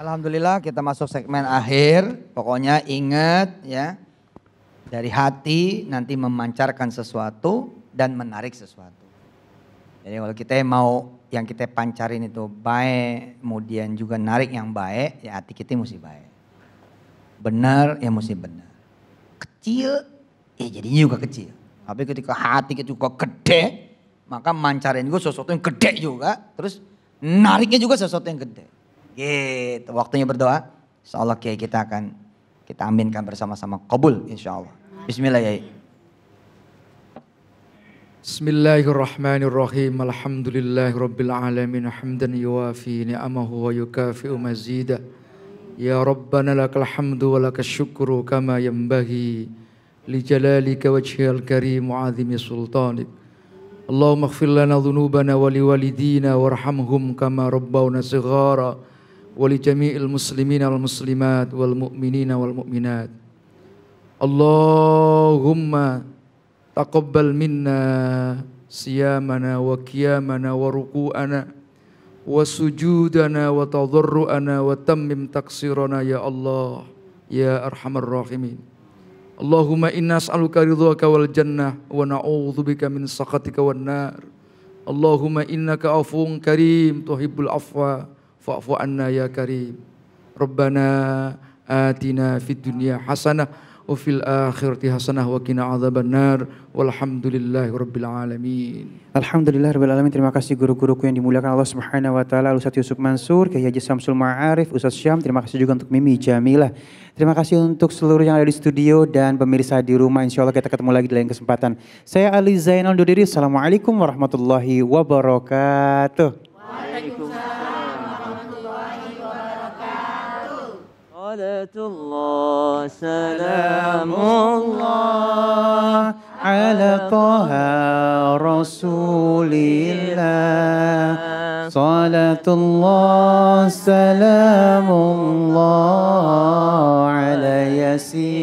Alhamdulillah kita masuk segmen akhir. Pokoknya ingat ya. Dari hati nanti memancarkan sesuatu dan menarik sesuatu. Jadi kalau kita mau yang kita pancarin itu baik, kemudian juga narik yang baik, ya hati kita mesti baik. Benar, ya mesti benar. Kecil, ya jadinya juga kecil. Tapi ketika hati kita juga gede, maka mancarin gue sesuatu yang gede juga. Terus nariknya juga sesuatu yang gede sakit. Waktunya berdoa. Insya Allah Kiai kita akan kita aminkan bersama-sama. Kabul insya Allah. Bismillah Kiai. Bismillahirrahmanirrahim. Alhamdulillahi rabbil alamin. Hamdan yuwafi ni'amahu wa yukafi'u mazidah. Ya Rabbana lakal hamdu wa lakal syukru kama yambahi li jalalika wajhil karim wa azimi sultanik. Allahumma ighfir lana dhunubana wa liwalidina warhamhum kama rabbawna sighara. ولجميع المسلمين والمسلمات والمؤمنين والمؤمنات اللهم تقبل منا صيامنا وقيامنا وركوعنا وسجودنا وتضرؤنا وتمم تقصيرنا يا الله يا ارحم الراحمين اللهم انا نسالك رضاك والجنه ونعوذ بك من سخطك والنار اللهم انك عفو كريم تحب العفو fa'fu anna ya karim. Rabbana atina fid dunya hasanah wa fil akhirati hasanah wa qina adzabannar walhamdulillahi rabbil alamin. Alhamdulillah rabbil alamin. Terima kasih guru-guruku yang dimuliakan Allah Subhanahu wa taala, Ustaz Yusuf Mansur, Kiai Haji Samsul Ma'arif, Ustaz Syam. Terima kasih juga untuk Mimi Jamilah. Terima kasih untuk seluruh yang ada di studio dan pemirsa di rumah. Insyaallah kita ketemu lagi di lain kesempatan. Saya Ali Zainal Dudiri. Assalamualaikum warahmatullahi wabarakatuh. صلاة الله سلام الله على طه رسول الله صلاة الله سلام الله على ياسين